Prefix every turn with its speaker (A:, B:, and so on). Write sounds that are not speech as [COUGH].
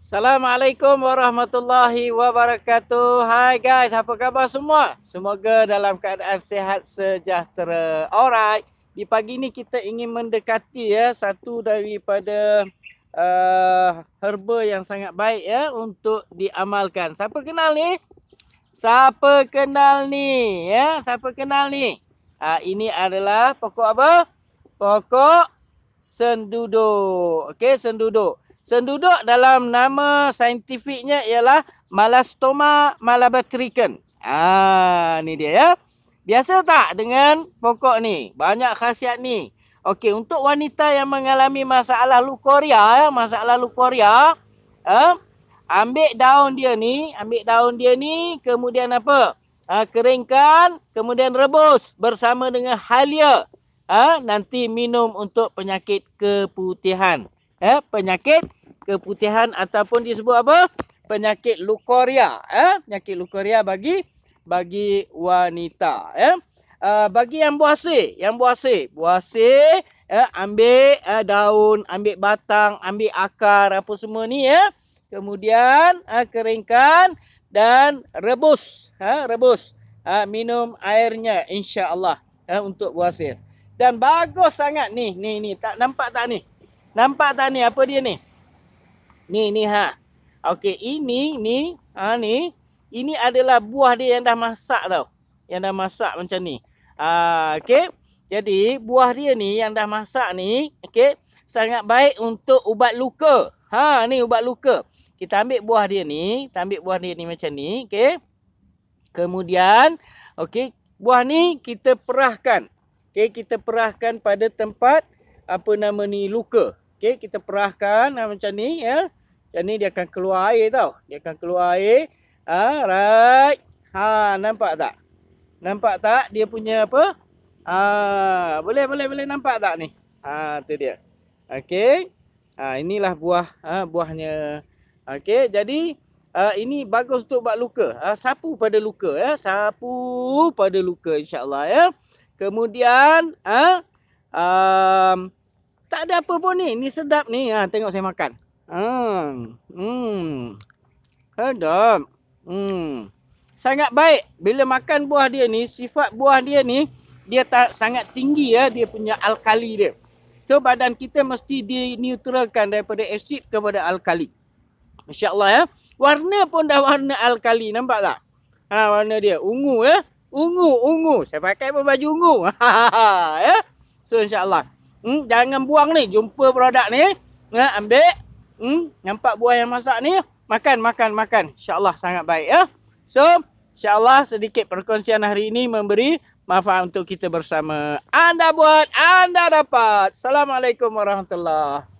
A: Assalamualaikum warahmatullahi wabarakatuh. Hai guys, apa khabar semua? Semoga dalam keadaan sehat sejahtera. Alright, di pagi ni kita ingin mendekati ya satu daripada uh, herba yang sangat baik ya untuk diamalkan. Siapa kenal ni? Siapa kenal ni? Ya, siapa kenal ni? Uh, ini adalah pokok apa? Pokok senduduk. Okey, senduduk. Senduduk dalam nama saintifiknya ialah Malastoma malabatrican. Ah, ha, ni dia ya. Biasa tak dengan pokok ni? Banyak khasiat ni. Okey, untuk wanita yang mengalami masalah lukoria, ya, masalah lukoria, eh, ambil daun dia ni, ambil daun dia ni, kemudian apa? Ha, keringkan, kemudian rebus bersama dengan halia. Ha, nanti minum untuk penyakit keputihan eh, penyakit keputihan ataupun disebut apa? Penyakit lukoria. Eh? Penyakit lukoria bagi bagi wanita. Eh? Uh, bagi yang buasi. Yang buasi. Buasi eh, ambil eh, daun, ambil batang, ambil akar apa semua ni. Eh? Kemudian eh, keringkan dan rebus. Eh, rebus. Eh, minum airnya insyaallah eh, untuk buasi. Dan bagus sangat ni. Ni ni tak nampak tak ni? Nampak tak ni apa dia ni? Ni ni ha. Okey, ini ni, ha ni. Ini adalah buah dia yang dah masak tau. Yang dah masak macam ni. Ah okey. Jadi buah dia ni yang dah masak ni, okey, sangat baik untuk ubat luka. Ha ni ubat luka. Kita ambil buah dia ni, kita ambil buah dia ni macam ni, okey. Kemudian, okey, buah ni kita perahkan. Okey, kita perahkan pada tempat apa nama ni luka. Okey, kita perahkan ha, macam ni ya. Macam ni dia akan keluar air tau. Dia akan keluar air. Alright. Ah, ha, ha, nampak tak? Nampak tak dia punya apa? Ha, boleh boleh boleh nampak tak ni? Ha, tu dia. Okey. Ha, inilah buah ha, buahnya. Okey, jadi Uh, ini bagus untuk buat luka. Uh, sapu pada luka ya. Sapu pada luka insya-Allah ya. Kemudian uh, um, tak ada apa pun ni. Ni sedap ni. Ha, tengok saya makan. Hmm. hmm. Sedap. Hmm. Sangat baik. Bila makan buah dia ni, sifat buah dia ni, dia tak sangat tinggi ya. Dia punya alkali dia. So, badan kita mesti dineutralkan daripada asid kepada alkali. Masya Allah ya. Warna pun dah warna alkali. Nampak tak? Ha, warna dia. Ungu ya. Ungu, ungu. Saya pakai pun baju ungu. [LAUGHS] Ha, ha, ha, ya. So, insya Allah. Hmm, jangan buang ni. Jumpa produk ni. Ya, ambil. Hmm, nampak buah yang masak ni. Makan, makan, makan. InsyaAllah sangat baik ya. So, insyaAllah sedikit perkongsian hari ini memberi manfaat untuk kita bersama. Anda buat, anda dapat. Assalamualaikum warahmatullahi